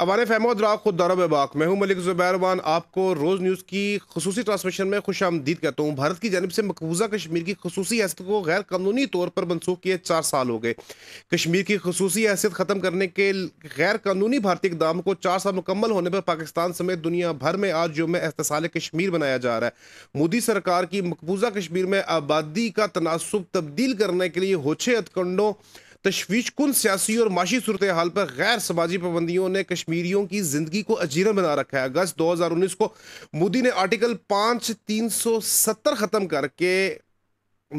अवान अहमद राव खुद दौरा बबाक मैं हूँ मलिक जुबैरवान आपको रोज़ न्यूज़ की खसूस ट्रांसमिशन में खुश आमदीद कहता हूँ भारत की जानब से मकबूजा कश्मीर की खसूस हैसियत को गैर कानूनी तौर पर मनसूख किए चार साल हो गए कश्मीर की खसूसी हैसियत ख़त्म करने के गैर कानूनी भारतीय इकदाम को चार साल मुकम्मल होने पर पाकिस्तान समेत दुनिया भर में आज योम एहतसाल कश्मीर बनाया जा रहा है मोदी सरकार की मकबूजा कश्मीर में आबादी का तनासब तब्दील करने के लिए होछे हथकंडों कुन सियासी और माशी सूरत हाल पर गैर समाजी पाबंदियों ने कश्मीरियों की जिंदगी को अजीरा बना रखा है अगस्त 2019 को मोदी ने आर्टिकल पाँच तीन सौ सत्तर ख़त्म करके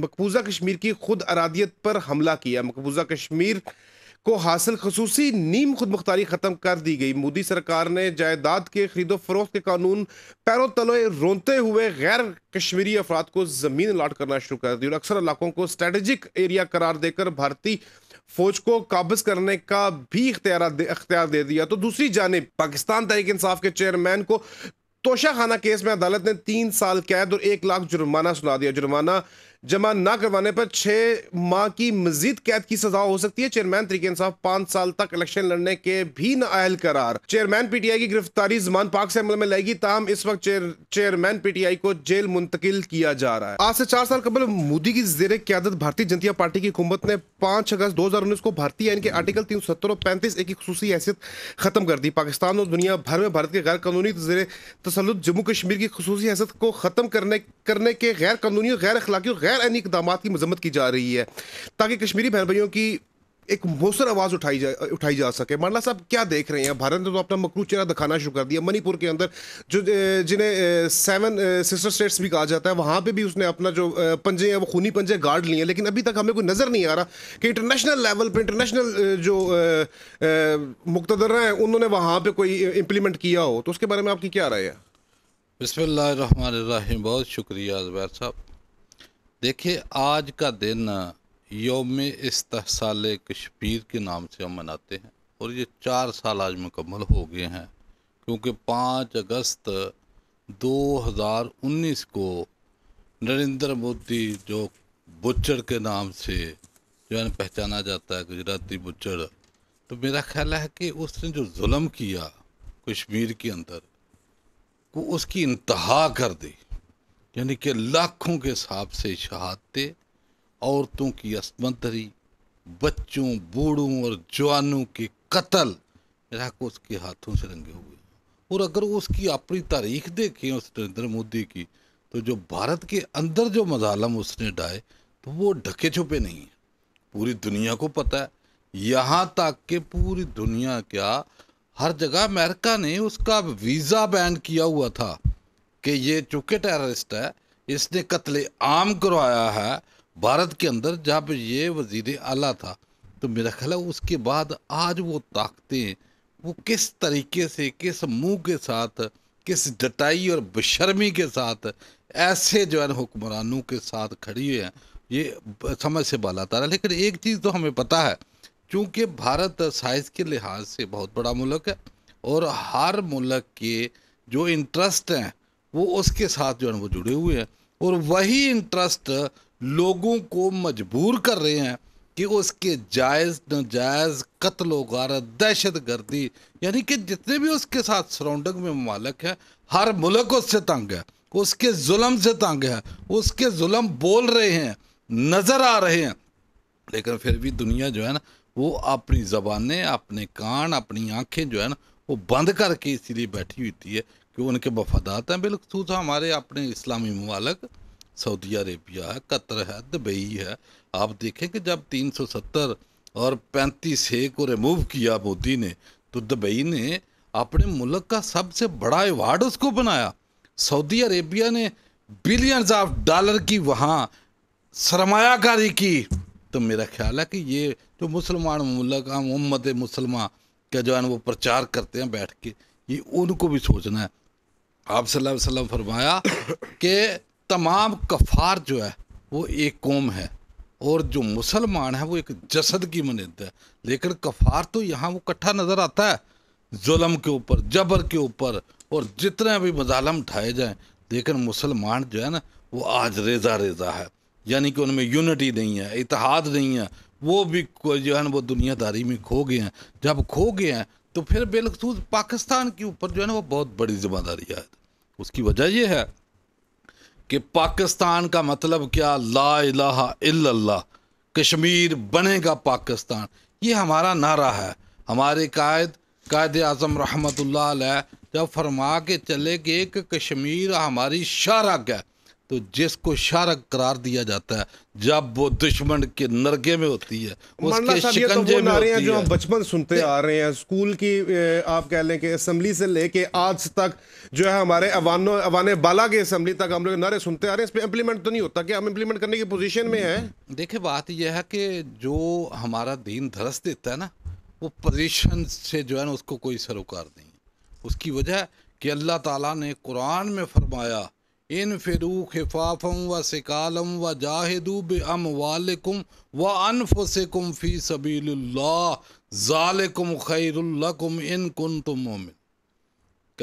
मकबूजा कश्मीर की खुद अरादियत पर हमला किया मकबूजा कश्मीर को हासिल खसूसी नीम खुद मुख्तारी ख़त्म कर दी गई मोदी सरकार ने जायदाद के खरीदो फरोख्त के कानून पैरों तले रोनते हुए गैर कश्मीरी अफराद को ज़मीन अलाट करना शुरू कर दी और अक्सर इलाकों को स्ट्रेटेजिक एरिया करार देकर भारतीय फौज को काबज करने का भी इख्तियार अख्तियार दे दिया तो दूसरी जानब पाकिस्तान तहरीक इंसाफ के चेयरमैन को तोशा खाना केस में अदालत ने तीन साल कैद और एक लाख जुर्माना सुना दिया जुर्माना जमा ना करवाने पर छः माह की मजीद कैद की सजा हो सकती है चेयरमैन तरीके इंसाफ पाँच साल तक इलेक्शन लड़ने के भी ना अहल करार चेयरमैन पीटीआई की गिरफ्तारी जमान पाक से अमल में लाएगी तहम इस वक्त चेयर चेयरमैन पीटीआई को जेल मुंतकिल किया जा रहा है आज से चार साल कबल मोदी की जेर क्यादत भारतीय जनता पार्टी की हुकूमत ने पाँच अगस्त दो हज़ार उन्नीस को भारतीय आइन के आर्टिकल तीन सत्तर और पैंतीस एक की खसूसी हैसियत खत्म कर दी पाकिस्तान और दुनिया भर में भारत के गैर कानूनी जेर तसलुत जम्मू कश्मीर की खसूसी हैसियत को ख़त्म करने करने के गैर कानूनी और गैर अखलाकी और गैर आइनी इकदाम की मजम्मत की जा रही है ताकि कश्मीरी बहन भाइयों की एक मोसर आवाज उठाई जा उठाई जा सके मरला साहब क्या देख रहे हैं भारत ने तो अपना मकरू चेहरा दिखाना शुरू कर दिया मणिपुर के अंदर जो जिन्हें सेवन सिस्टर स्टेट्स भी कहा जाता है वहाँ पे भी उसने अपना जो पंजे हैं वो खूनी पंजे गाड़ लिए हैं लेकिन अभी तक हमें कोई नज़र नहीं आ रहा कि इंटरनेशनल लेवल पर इंटरनेशनल जो मुकतदर हैं उन्होंने वहाँ पर कोई इम्प्लीमेंट किया हो तो उसके बारे में आपकी क्या राय है बिसमीम बहुत शुक्रिया अजबैर साहब देखिए आज का दिन योम इस्तसाल कश्मीर के नाम से हम मनाते हैं और ये चार साल आज मुकम्मल हो गए हैं क्योंकि पाँच अगस्त 2019 को नरेंद्र मोदी जो बुच्चड़ के नाम से जो है पहचाना जाता है गुजराती बुच्चड़ तो मेरा ख्याल है कि उसने जो जुल्म किया कश्मीर के अंदर को उसकी इंतहा कर दी यानी कि लाखों के हिसाब से शहादतें औरतों की असमंतरी बच्चों बूढ़ों और जवानों के कत्ल को उसके हाथों से रंगे हुए और अगर उसकी अपनी तारीख देखें उस नरेंद्र मोदी की तो जो भारत के अंदर जो मजालम उसने डाए तो वो ढके छुपे नहीं है पूरी दुनिया को पता है यहाँ तक कि पूरी दुनिया क्या हर जगह अमेरिका ने उसका वीज़ा बैन किया हुआ था कि ये चूँकि टेररिस्ट है इसने कत्ले आम करवाया है भारत के अंदर जहाँ पर ये वजीर अला था तो मेरा ख्याल है उसके बाद आज वो ताकतें वो किस तरीके से किस मुंह के साथ किस डटाई और बशर्मी के साथ ऐसे जो है हुक्मरानों के साथ खड़ी हुए हैं ये समझ से बाला तारा लेकिन एक चीज़ तो हमें पता है क्योंकि भारत साइज़ के लिहाज से बहुत बड़ा मुल्क है और हर मुल्क के जो इंटरेस्ट हैं वो उसके साथ जो है वो जुड़े हुए हैं और वही इंटरेस्ट लोगों को मजबूर कर रहे हैं कि उसके जायज़ नजायज़ कत्ल वारत दहशत गर्दी यानी कि जितने भी उसके साथ सराउंडिंग में ममालक है हर मुल्क उससे तंग है उसके जुल्म से तंग है उसके जुल्म बोल रहे हैं नज़र आ रहे हैं लेकिन फिर भी दुनिया जो है ना वो अपनी जबाने अपने कान अपनी आँखें जो है ना वो बंद करके इसीलिए बैठी हुई है कि उनके वफादात हैं बिलखसूस हमारे अपने इस्लामी ममालक सऊदी अरेबिया है कतर है दुबई है आप देखें कि जब 370 और पैंतीस ए को रिमूव किया मोदी ने तो दुबई ने अपने मुल्क का सबसे बड़ा एवार्ड उसको बनाया सऊदी अरेबिया ने बिलियन ऑफ डॉलर की वहाँ सरमायाकारी की तो मेरा ख्याल है कि ये जो मुसलमान मुल्क हम उम्मत मुसलमान का जो है वो प्रचार करते हैं बैठ के ये उनको भी सोचना है आप सल्लल्लाहु अलैहि वसल्लम फरमाया कि तमाम कफ़ार जो है वो एक कौम है और जो मुसलमान है वो एक जसद की मनिंद है लेकिन कफ़ार तो यहाँ वो इकट्ठा नज़र आता है जुल्म के ऊपर जबर के ऊपर और जितने भी मजालम उठाए जाएँ लेकिन मुसलमान जो है ना वो आज रेजा रेजा है यानी कि उनमें यूनिटी नहीं है इतिहाद नहीं है वो भी जो है ना वो दुनियादारी में खो गए हैं जब खो गए हैं तो फिर बेलखसूस पाकिस्तान के ऊपर जो है ना वो बहुत बड़ी जिम्मेदारी है उसकी वजह यह है कि पाकिस्तान का मतलब क्या ला इलाहा इल्लल्लाह कश्मीर बनेगा पाकिस्तान ये हमारा नारा है हमारे कायद कायद आज़म रहमत जब फरमा के चले कि एक कश्मीर हमारी शारक है तो जिसको शारक करार दिया जाता है जब वो दुश्मन के नरगे में होती है उसके तो शिकंजे तो में होती है जो हम बचपन सुनते आ रहे हैं स्कूल की आप कह लें कि असम्बली से लेके आज तक जो है हमारे अवानों अवान बाला के असम्बली तक हम लोग नारे सुनते आ रहे हैं इस पर इम्प्लीमेंट तो नहीं होता कि हम इम्प्लीमेंट करने की पोजिशन में है देखिए बात यह है कि जो हमारा दीन धरस देता है ना वो पोजिशन से जो है ना उसको कोई सरोकार नहीं उसकी वजह कि अल्लाह तला ने कुरान में फरमाया इन फिरू खिफाफम व सिकालम व जाहिदू बम वालकुम व अनफुसकुम फ़ी सबील्लाकुम खैरुल्लकुम इन कन तुम मोमिन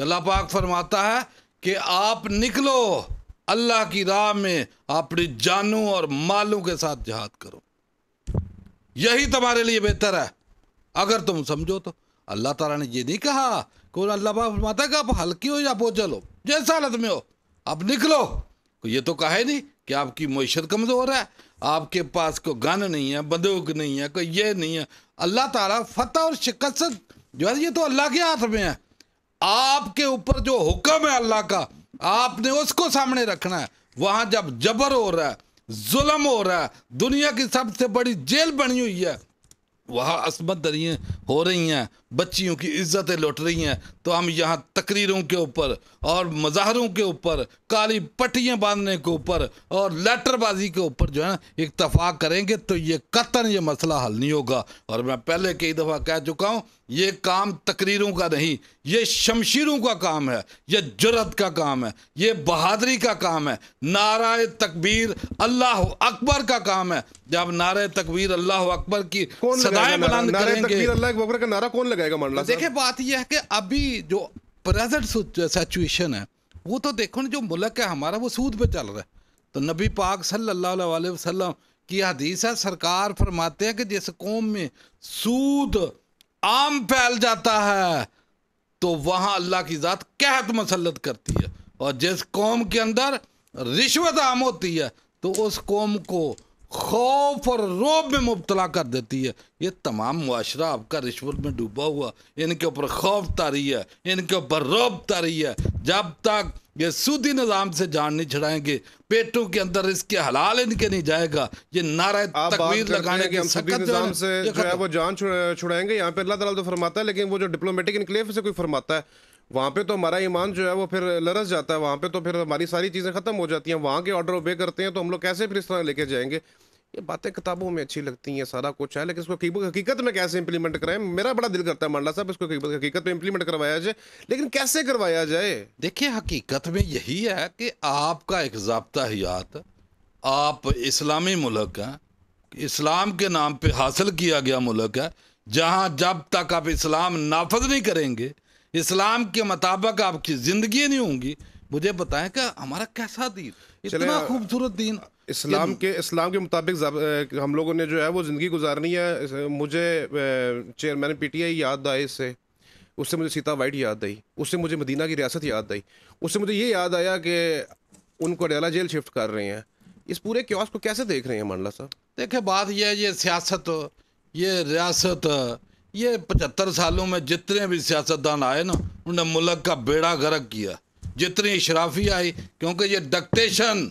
अल्लाह पाक फरमाता है कि आप निकलो अल्लाह की राह में अपनी जानों और मालों के साथ जहाद करो यही तुम्हारे लिए बेहतर है अगर तुम समझो तो अल्लाह ताला ने ये नहीं कहा कि अल्लाह पाक फरमाता है कि आप हल्की हो या बोझल हो जैसा हालत में हो अब निकलो ये तो कहा नहीं कि आपकी मीशत कमज़ोर है आपके पास को गन नहीं है बंदूक नहीं है कोई ये नहीं है अल्लाह ताला फतह और शिकस्त जो है ये तो अल्लाह के हाथ में है आपके ऊपर जो हुक्म है अल्लाह का आपने उसको सामने रखना है वहां जब जबर हो रहा है जुलम हो रहा है दुनिया की सबसे बड़ी जेल बनी हुई है वहाँ असमत दरियाँ हो रही हैं बच्चियों की इज्जतें लुट रही हैं तो हम यहाँ तकरीरों के ऊपर और मज़ाहरों के ऊपर काली पट्टियाँ बांधने के ऊपर और लेटरबाजी के ऊपर जो है ना इतफाक़ करेंगे तो ये कतन ये मसला हल नहीं होगा और मैं पहले कई दफ़ा कह चुका हूँ ये काम तकरीरों का नहीं ये शमशीरों का काम है ये जरत का काम है ये बहादरी का काम है नाराय तकबीर अल्लाह अकबर का काम है जब नारे तकबीर अल्लाह अकबर की सदाएं बुलंद करेंगे अल्लाह अकबर का नारा कौन लगाएगा देखिए बात यह है कि अभी जो प्रेजेंट सिचुएशन है वो तो देखो जो मुल्क है हमारा वो सूद पे चल रहा है तो नबी पाक सल्लल्लाहु अलैहि वसल्लम की हदीस है सरकार फरमाते हैं कि जिस कौम में सूद आम फैल जाता है तो वहाँ अल्लाह की ज़ात कहत मसलत करती है और जिस कौम के अंदर रिश्वत आम होती है तो उस कौम को खौफ और रोब में मुबतला कर देती है ये तमाम मुआरा आपका रिश्वत में डूबा हुआ इनके ऊपर खौफ तारी है इनके ऊपर रोब तारी है जब तक ये सूदी निज़ाम से जान नहीं छड़ाएंगे पेटों के अंदर इसके हलाल इनके नहीं जाएगा ये नारा तकबीर लगाने के हम निज़ाम से जो है वो जान छुड़ाएंगे यहाँ पे अल्लाह ताला तो फरमाता है लेकिन वो जो डिप्लोमेटिक इनक्लेव से कोई फरमाता है वहाँ पे तो हमारा ईमान जो है वो फिर लरस जाता है वहाँ पे तो फिर हमारी सारी चीज़ें ख़त्म हो जाती हैं वहाँ के ऑर्डर ओबे करते हैं तो हम लोग कैसे फिर इस तरह लेके जाएंगे ये बातें किताबों में अच्छी लगती हैं सारा कुछ है लेकिन इसको हकीकत में कैसे इंप्लीमेंट कराएं मेरा बड़ा दिल करता है मंडला साहब इसको हकीकत में इंप्लीमेंट करवाया जाए लेकिन कैसे करवाया जाए देखिए हकीकत में यही है कि आपका एक जबता हयात आप इस्लामी मुल्क हैं इस्लाम के नाम पर हासिल किया गया मुल्क है जहाँ जब तक आप इस्लाम नाफज नहीं करेंगे इस्लाम के मुताबिक आपकी जिंदगी नहीं होंगी मुझे बताएं कि हमारा कैसा दिन इतना खूबसूरत दिन इस्लाम के इस्लाम के मुताबिक हम लोगों ने जो है वो ज़िंदगी गुजारनी है मुझे चेयरमैन पीटीआई याद आए इससे उससे मुझे सीता वाइट याद आई उससे मुझे मदीना की रियासत याद आई उससे मुझे ये याद आया कि उनको अडयाला जेल शिफ्ट कर रहे हैं इस पूरे क्योस को कैसे देख रहे हैं मंडला साहब देखे बात यह है ये सियासत ये रियासत ये पचहत्तर सालों में जितने भी सियासतदान आए ना उन्होंने मुल्क का बेड़ा गर्क किया जितनी इशराफी आई क्योंकि ये डक्टेशन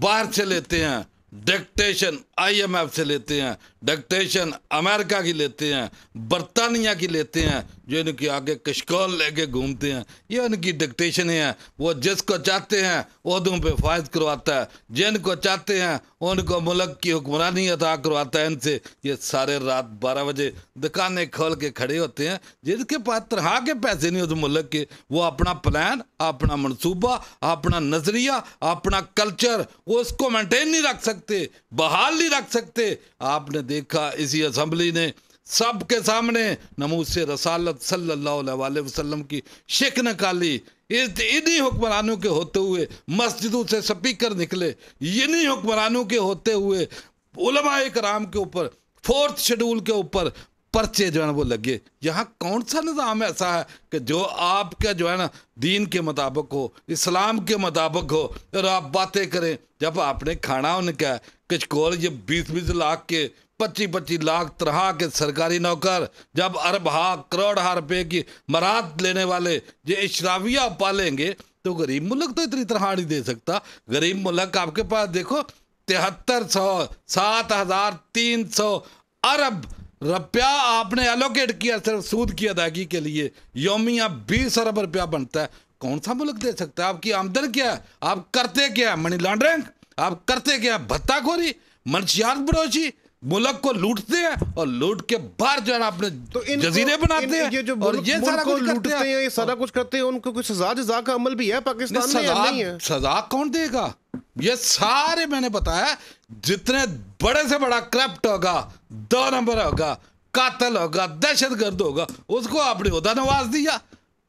बाहर से लेते हैं डिक्टेशन आईएमएफ से लेते हैं डिक्टेशन अमेरिका की लेते हैं बरतानिया की लेते हैं जो इनके आगे कशकौल लेके घूमते हैं ये इनकी डिक्टेशन है वो जिसको चाहते हैं तो उदों पे फायद करवाता है जिनको चाहते हैं उनको मुल्क की हुक्मरानी अदा करवाता है इनसे ये सारे रात बारह बजे दुकानें खोल के खड़े होते हैं जिनके पास तरह के पैसे नहीं उस मुल्क के वो अपना प्लान अपना मनसूबा अपना नजरिया अपना कल्चर उसको मेंटेन नहीं रख सकते बहाल नहीं रख सकते आपने देखा इसी असम्बली ने सब के सामने नमू से रसालत सल्लाम की शिक निकाली इन्हीं हुक्मरानों के होते हुए मस्जिदों से स्पीकर निकले इन्हीं हुक्मरानों के होते हुए उलमा कराम के ऊपर फोर्थ शेड्यूल के ऊपर पर्चे जो है वो लगे यहाँ कौन सा निज़ाम ऐसा है कि जो आपका जो है ना दीन के मुताबिक हो इस्लाम के मुताबिक हो और आप बातें करें जब आपने खाना उनका है कि ये बीस बीस लाख के पच्चीस पच्चीस लाख तरह के सरकारी नौकर जब अरब हा करोड़ हा रुपये की मरात लेने वाले ये इशराविया पालेंगे तो गरीब मुल्क तो इतनी तरह नहीं दे सकता गरीब मुल्क आपके पास देखो तिहत्तर सौ सात हजार तीन सौ अरब रुपया आपने एलोकेट किया सिर्फ सूद की अदायगी के लिए योमिया बीस अरब रुपया बनता है कौन सा मुल्क दे सकता है आपकी आमदन क्या है आप करते क्या है मनी लॉन्ड्रिंग आप करते क्या है भत्ताखोरी मनशियात बरोशी मुल्क को लूटते हैं और लूट के बाहर जो है अपने तो इन जजीरे बनाते हैं ये जो और ये सारा कुछ लूटते हैं ये सारा कुछ करते हैं उनको कुछ सजा जजा का अमल भी है पाकिस्तान में सजा, नहीं है सजा कौन देगा ये सारे मैंने बताया जितने बड़े से बड़ा करप्ट होगा दो नंबर होगा कातल होगा दहशत गर्द होगा उसको आपने उदा नवाज दिया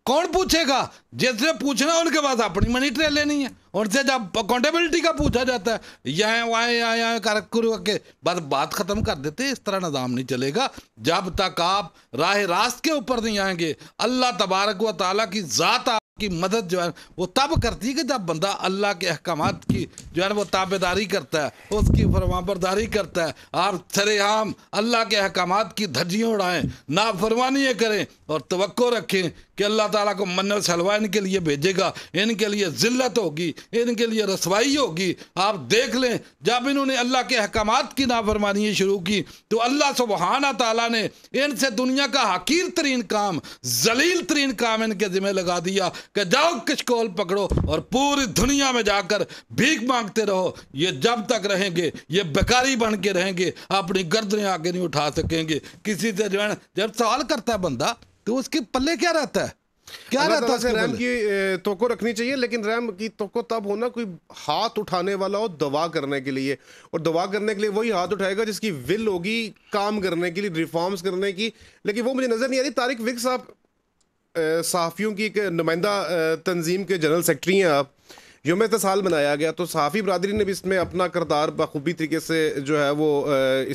कौन पूछेगा जिसने पूछना उनके पास अपनी मनी ट्रेन लेनी है उनसे जब अकाउंटेबिलिटी का पूछा जाता है यहाँ वहाँ यहाँ यहाँ कर करके बस बात ख़त्म कर देते इस तरह निज़ाम नहीं चलेगा जब तक आप राह रास्त के ऊपर नहीं आएंगे अल्लाह तबारक व ताली की ज़ात आपकी मदद जो है वो तब करती है कि जब बंदा अल्लाह के अहकाम की जो है वो ताबेदारी करता है उसकी फरमाबरदारी करता है आप सरेआम अल्लाह के अहकाम की धज्जियाँ उड़ाएँ नाफरमानियाँ करें और तो रखें कि अल्लाह ताला को मन्नत सलवा इनके लिए भेजेगा इनके लिए ज़िल्लत होगी इनके लिए रसवाई होगी आप देख लें जब इन्होंने अल्लाह के अहकाम की नाफरमानी शुरू की तो अल्लाह सुबहाना ताला ने इनसे दुनिया का हकीर तरीन काम जलील तरीन काम इनके ज़िम्मे लगा दिया कि जाओ किशकोल पकड़ो और पूरी दुनिया में जाकर भीख मांगते रहो ये जब तक रहेंगे ये बेकारी बन के रहेंगे अपनी गर्दने आगे नहीं उठा सकेंगे किसी से जो है जब सवाल करता है बंदा तो उसके पल्ले क्या रहता है क्या रहता है रैम की तोको रखनी चाहिए लेकिन रैम की तोको तब होना कोई हाथ उठाने वाला हो दवा करने के लिए और दवा करने के लिए वही हाथ उठाएगा जिसकी विल होगी काम करने के लिए रिफॉर्म्स करने की लेकिन वो मुझे नजर नहीं आ रही तारिक विक साहब सहाफ़ियों की एक नुमाइंदा तंजीम के जनरल सेक्रेटरी हैं आप योम साल मनाया गया तो सहाफ़ी बरदरी ने भी इसमें अपना करदार बखूबी तरीके से जो है वो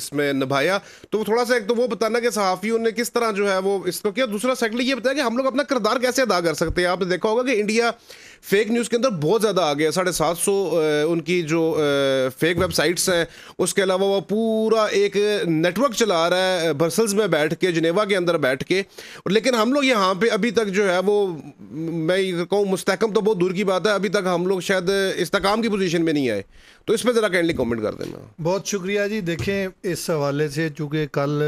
इसमें निभाया तो थोड़ा सा एक तो वो बताना कि सहाफ़ियों ने किस तरह जो है वो इसको किया दूसरा सेकंडली ये बताया कि हम लोग अपना करदार कैसे अदा कर सकते हैं आपने देखा होगा कि इंडिया फेक न्यूज़ के अंदर बहुत ज़्यादा आ गया साढ़े सात सौ उनकी जो फेक वेबसाइट्स हैं उसके अलावा वो पूरा एक नेटवर्क चला रहा है बर्सल्स में बैठ के जनेवा के अंदर बैठ के और लेकिन हम लोग यहाँ पे अभी तक जो है वो मैं कहूँ मुस्तकम तो बहुत दूर की बात है अभी तक हम लोग शायद इस्तकाम की पोजिशन में नहीं आए तो इस पर ज़रा काइंडली कॉमेंट कर देना बहुत शुक्रिया जी देखें इस हवाले से चूँकि कल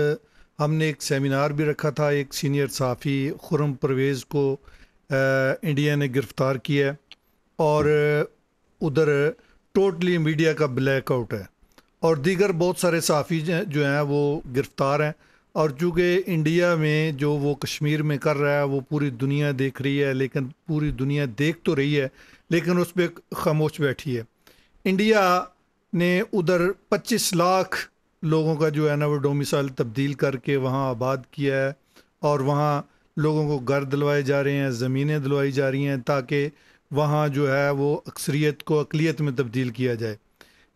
हमने एक सेमिनार भी रखा था एक सीनियर साफ़ी खुरम परवेज़ को इंडिया ने गिरफ्तार किया है और उधर टोटली मीडिया का ब्लैकआउट है और दीगर बहुत सारे सहाफ़ी जो हैं वो गिरफ़्तार हैं और चूँकि इंडिया में जो वो कश्मीर में कर रहा है वो पूरी दुनिया देख रही है लेकिन पूरी दुनिया देख तो रही है लेकिन उस पर खामोश बैठी है इंडिया ने उधर 25 लाख लोगों का जो है ना वो डोमिसाइल तब्दील करके वहाँ आबाद किया है और वहाँ लोगों को घर दिलवाए जा रहे हैं ज़मीनें दिलवाई जा रही हैं ताकि वहाँ जो है वो अक्सरीत को अकलीत में तब्दील किया जाए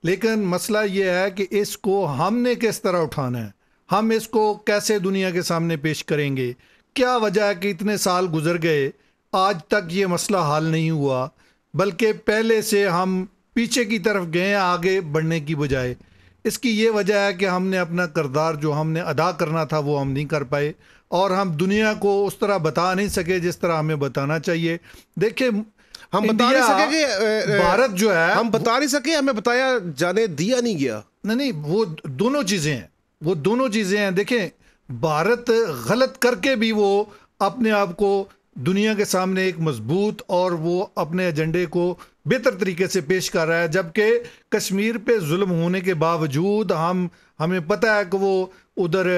लेकिन मसला ये है कि इसको हमने किस तरह उठाना है हम इसको कैसे दुनिया के सामने पेश करेंगे क्या वजह है कि इतने साल गुजर गए आज तक ये मसला हल नहीं हुआ बल्कि पहले से हम पीछे की तरफ गए आगे बढ़ने की बजाय इसकी ये वजह है कि हमने अपना करदार जो हमने अदा करना था वो हम नहीं कर पाए और हम दुनिया को उस तरह बता नहीं सके जिस तरह हमें बताना चाहिए देखिए हम बता नहीं सके कि भारत जो है हम बता नहीं सके हमें बताया जाने दिया नहीं गया नहीं नहीं वो दोनों चीज़ें हैं वो दोनों चीज़ें हैं देखें भारत गलत करके भी वो अपने आप को दुनिया के सामने एक मजबूत और वो अपने एजेंडे को बेहतर तरीके से पेश कर रहा है जबकि कश्मीर पे जुल्म होने के बावजूद हम हमें पता है कि वो उधर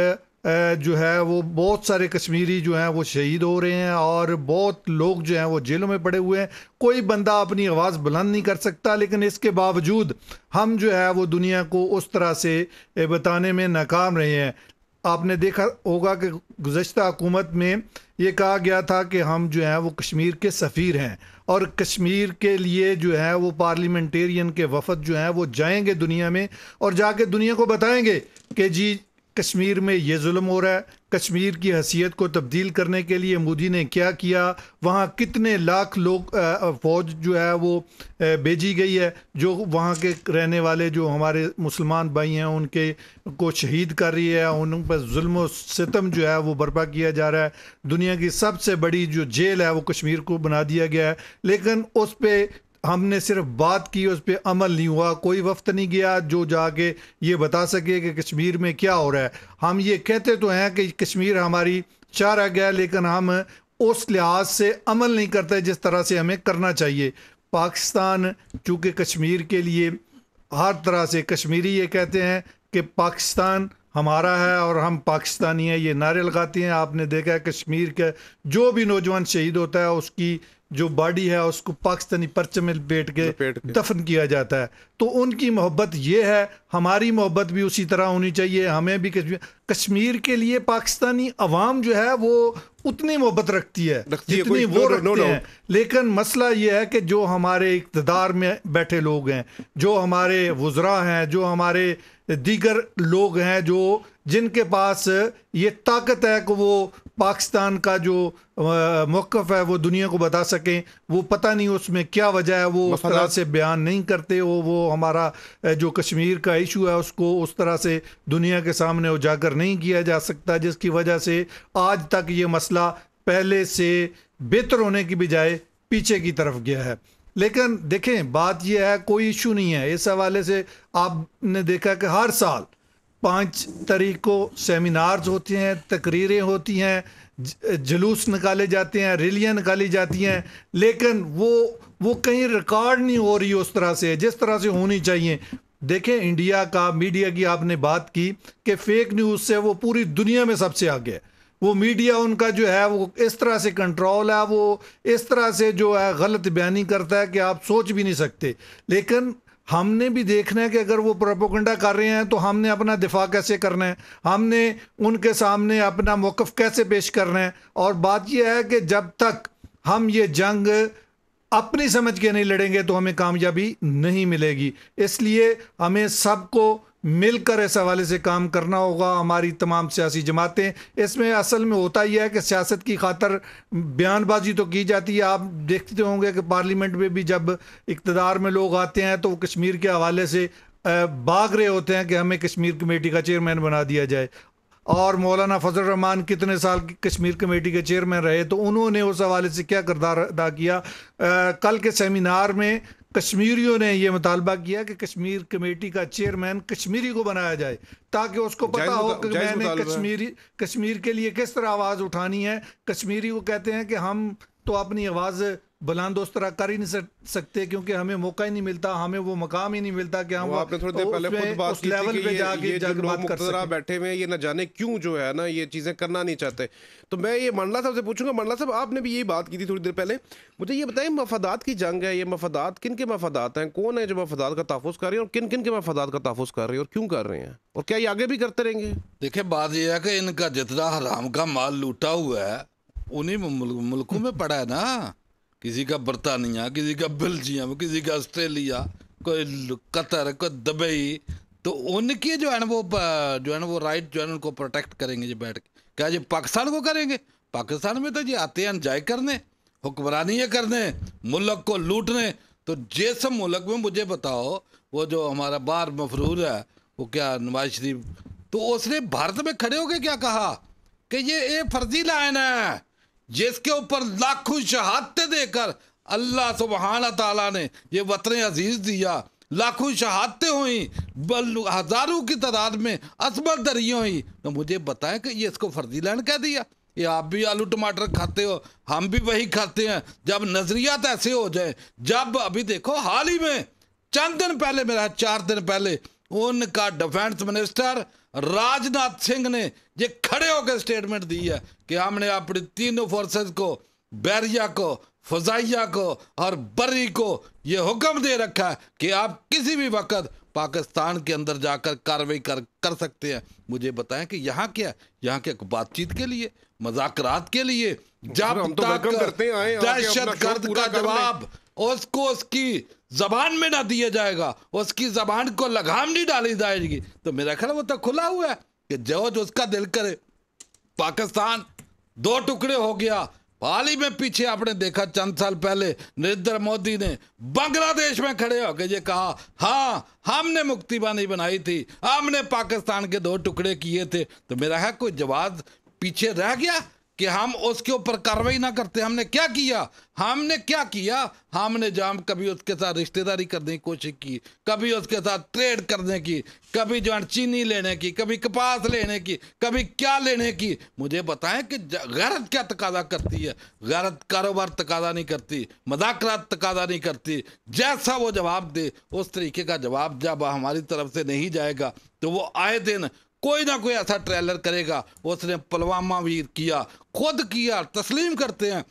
जो है वो बहुत सारे कश्मीरी जो हैं वो शहीद हो रहे हैं और बहुत लोग जो हैं वो जेलों में पड़े हुए हैं कोई बंदा अपनी आवाज़ बुलंद नहीं कर सकता लेकिन इसके बावजूद हम जो है वो दुनिया को उस तरह से बताने में नाकाम रहे हैं आपने देखा होगा कि गुज्त हुकूमत में ये कहा गया था कि हम जो हैं वो कश्मीर के सफ़ीर हैं और कश्मीर के लिए जो है वो पार्लियामेंटेरियन के वफद जो हैं वो जाएंगे दुनिया में और जाके दुनिया को बताएंगे कि जी कश्मीर में ये जुल्म हो रहा है कश्मीर की हसीियत को तब्दील करने के लिए मोदी ने क्या किया वहाँ कितने लाख लोग फौज जो है वो भेजी गई है जो वहाँ के रहने वाले जो हमारे मुसलमान भाई हैं उनके को शहीद कर रही है उन पर जुल्म सितम जो है वो बर्पा किया जा रहा है दुनिया की सबसे बड़ी जो जेल है वो कश्मीर को बना दिया गया है लेकिन उस पर हमने सिर्फ बात की उस पर अमल नहीं हुआ कोई वक्त नहीं गया जो जाके ये बता सके कि कश्मीर में क्या हो रहा है हम ये कहते तो हैं कि कश्मीर हमारी चारा गया लेकिन हम उस लिहाज से अमल नहीं करते जिस तरह से हमें करना चाहिए पाकिस्तान चूँकि कश्मीर के लिए हर तरह से कश्मीरी ये कहते हैं कि पाकिस्तान हमारा है और हम पाकिस्तानी हैं ये नारे लगाती हैं आपने देखा है कश्मीर का जो भी नौजवान शहीद होता है उसकी जो बॉडी है उसको पाकिस्तानी पर्चे में लपेट के दफन किया जाता है तो उनकी मोहब्बत ये है हमारी मोहब्बत भी उसी तरह होनी चाहिए हमें भी कश्मीर के लिए पाकिस्तानी अवाम जो है वो उतनी मोहब्बत रखती है जितनी वो रखते नो, नो, हैं लेकिन मसला ये है कि जो हमारे इकतदार में बैठे लोग हैं जो हमारे वज्रा हैं जो हमारे दीगर लोग हैं जो जिनके पास ये ताकत है कि वो पाकिस्तान का जो मौक़ है वो दुनिया को बता सकें वो पता नहीं उसमें क्या वजह है वो उस तरह से बयान नहीं करते वो वो हमारा जो कश्मीर का इशू है उसको उस तरह से दुनिया के सामने उजागर नहीं नहीं किया जा सकता जिसकी वजह से आज तक ये मसला पहले से बेहतर होने की बजाय पीछे की तरफ गया है लेकिन देखें बात यह है कोई इशू नहीं है इस हवाले से आपने देखा कि हर साल पाँच तारीख को सेमिनार्स होते हैं तकरीरें होती हैं जुलूस निकाले जाते हैं रैलियाँ निकाली जाती हैं लेकिन वो वो कहीं रिकॉर्ड नहीं हो रही उस तरह से जिस तरह से होनी चाहिए देखें इंडिया का मीडिया की आपने बात की कि फेक न्यूज़ से वो पूरी दुनिया में सबसे आगे है वो मीडिया उनका जो है वो इस तरह से कंट्रोल है वो इस तरह से जो है गलत बयानी करता है कि आप सोच भी नहीं सकते लेकिन हमने भी देखना है कि अगर वो प्रोपोगंडा कर रहे हैं तो हमने अपना दिफा कैसे करना है हमने उनके सामने अपना मौक़ कैसे पेश करना है और बात यह है कि जब तक हम ये जंग अपनी समझ के नहीं लड़ेंगे तो हमें कामयाबी नहीं मिलेगी इसलिए हमें सबको मिलकर इस हवाले से काम करना होगा हमारी तमाम सियासी जमातें इसमें असल में होता ही है कि सियासत की खातर बयानबाजी तो की जाती है आप देखते होंगे कि पार्लियामेंट में भी जब इकतदार में लोग आते हैं तो वो कश्मीर के हवाले से भाग रहे होते हैं कि हमें कश्मीर कमेटी का चेयरमैन बना दिया जाए और मौलाना फजल रहमान कितने साल की कश्मीर कमेटी के चेयरमैन रहे तो उन्होंने उस हवाले से क्या करदार अदा किया आ, कल के सेमिनार में कश्मीरियों ने यह मुतालबा किया कि कश्मीर कमेटी का चेयरमैन कश्मीरी को बनाया जाए ताकि उसको पता हो कि मैंने कश्मीरी कश्मीर के लिए किस तरह आवाज़ उठानी है कश्मीरी को कहते हैं कि हम तो अपनी आवाज़ बुलंद दोस्त कर ही नहीं सकते क्योंकि हमें मौका ही नहीं मिलता हमें वो मकाम ही नहीं मिलता कि हम आपने थोड़ी देर तो पहले खुद बात की लेवल पे जाके जा बात कर सकते बैठे हुए ये ना जाने क्यों जो है ना ये चीज़ें करना नहीं चाहते तो मैं ये मंडला साहब से पूछूंगा मंडला साहब आपने भी यही बात की थी थोड़ी देर पहले मुझे ये बताएं मफादात की जंग है ये मफादात किन के मफादात हैं कौन है जो मफादात का तहफुज कर रहे हैं और किन किन के मफादात का तहफुज कर रहे हैं और क्यों कर रहे हैं और क्या ये आगे भी करते रहेंगे देखिए बात यह है कि इनका जितना हराम का माल लूटा हुआ है उन्हीं मुल्कों में पड़ा है ना किसी का बरतानिया किसी का बेल्जियम किसी का ऑस्ट्रेलिया कोई कतर कोई दुबई तो उनकी जो है ना वो जो है ना वो राइट जो है उनको प्रोटेक्ट करेंगे जी बैठ के क्या जी पाकिस्तान को करेंगे पाकिस्तान में तो जी आते हैं जाए करने हुक्मरानी करने मुल्क को लूटने तो जैसे मुल्क में मुझे बताओ वो जो हमारा बार मफरूर है वो क्या नवाज शरीफ तो उसने भारत में खड़े होके क्या कहा कि ये ये फर्जी लाइन है जिसके ऊपर लाखों शहादतें देकर अल्लाह सुबहाना तला ने ये वतन अजीज दिया लाखों शहादतें हुई हज़ारों की तादाद में असमर दरियाँ हुई तो मुझे बताएं कि ये इसको फर्जी लैंड कह दिया ये आप भी आलू टमाटर खाते हो हम भी वही खाते हैं जब नज़रियात ऐसे हो जाए जब अभी देखो हाल ही में चंद दिन पहले मेरा चार दिन पहले उनका डिफेंस मिनिस्टर राजनाथ सिंह ने ये खड़े होकर स्टेटमेंट दी है कि हमने अपनी तीनों फोर्सेस को बैरिया को फजाइया को और बरी को ये हुक्म दे रखा है कि आप किसी भी वक्त पाकिस्तान के अंदर जाकर कार्रवाई कर कर सकते हैं मुझे बताएं कि यहाँ क्या यहाँ क्या बातचीत के लिए मजाक के लिए जब तक दहशत गर्द का जवाब उसको उसकी जबान में ना दिया जाएगा उसकी जबान को लगाम नहीं डाली जाएगी तो मेरा ख्याल वो तो खुला हुआ है कि जो जो उसका दिल करे पाकिस्तान दो टुकड़े हो गया हाल ही में पीछे आपने देखा चंद साल पहले नरेंद्र मोदी ने बांग्लादेश में खड़े होकर ये कहा हाँ हमने मुक्तिबा नहीं बनाई थी हमने पाकिस्तान के दो टुकड़े किए थे तो मेरा है कोई जवाब पीछे रह गया कि हम उसके ऊपर कार्रवाई ना करते हमने क्या किया हमने क्या किया हमने जाम कभी उसके साथ रिश्तेदारी करने की कोशिश की कभी उसके साथ ट्रेड करने की कभी जो चीनी लेने की कभी कपास लेने की कभी क्या लेने की मुझे बताएं कि गैरत क्या तकादा करती है गैरत कारोबार तकादा नहीं करती मदाकरात तकादा नहीं करती जैसा वो जवाब दे उस तरीके का जवाब जब हमारी तरफ से नहीं जाएगा तो वो आए दिन कोई ना कोई ऐसा ट्रेलर करेगा उसने पुलवामा भी किया खुद किया तस्लीम करते हैं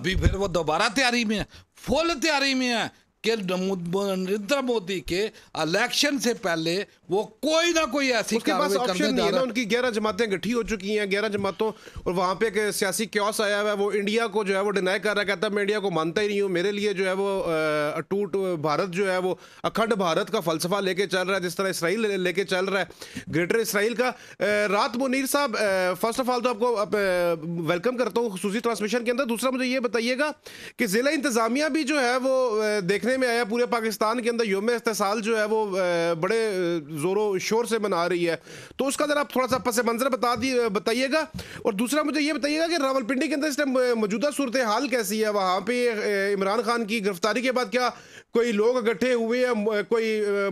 अभी फिर वो दोबारा तैयारी में है फुल तैयारी में है कि नरेंद्र मोदी के इलेक्शन से पहले वो कोई ना कोई ऐसी उसके पास ऑप्शन नहीं है ना उनकी ग्यारह जमातें गठी हो चुकी हैं ग्यारह जमातों और वहाँ पे एक सियासी क्योस आया हुआ है वो इंडिया को जो है वो डिनाई कर रहा कहता है मैं इंडिया को मानता ही नहीं हूँ मेरे लिए जो है वो अटूट भारत जो है वो अखंड भारत का फलसफा लेके चल रहा है जिस तरह इसराइल लेके चल रहा है ग्रेटर इसराइल का रात मुनीर साहब फर्स्ट ऑफ ऑल तो आपको वेलकम करता हूँ खसूसी ट्रांसमिशन के अंदर दूसरा मुझे ये बताइएगा कि ज़िला इंतज़ामिया भी जो है वो देखने सुनने में आया पूरे पाकिस्तान के अंदर योम इस्तेसाल जो है वो बड़े ज़ोरों शोर से मना रही है तो उसका ज़रा आप थोड़ा सा पस मंज़र बता दी बताइएगा और दूसरा मुझे ये बताइएगा कि रावलपिंडी के अंदर इस टाइम मौजूदा सूरत हाल कैसी है वहाँ पर इमरान खान की गिरफ्तारी के बाद क्या कोई लोग इकट्ठे हुए या कोई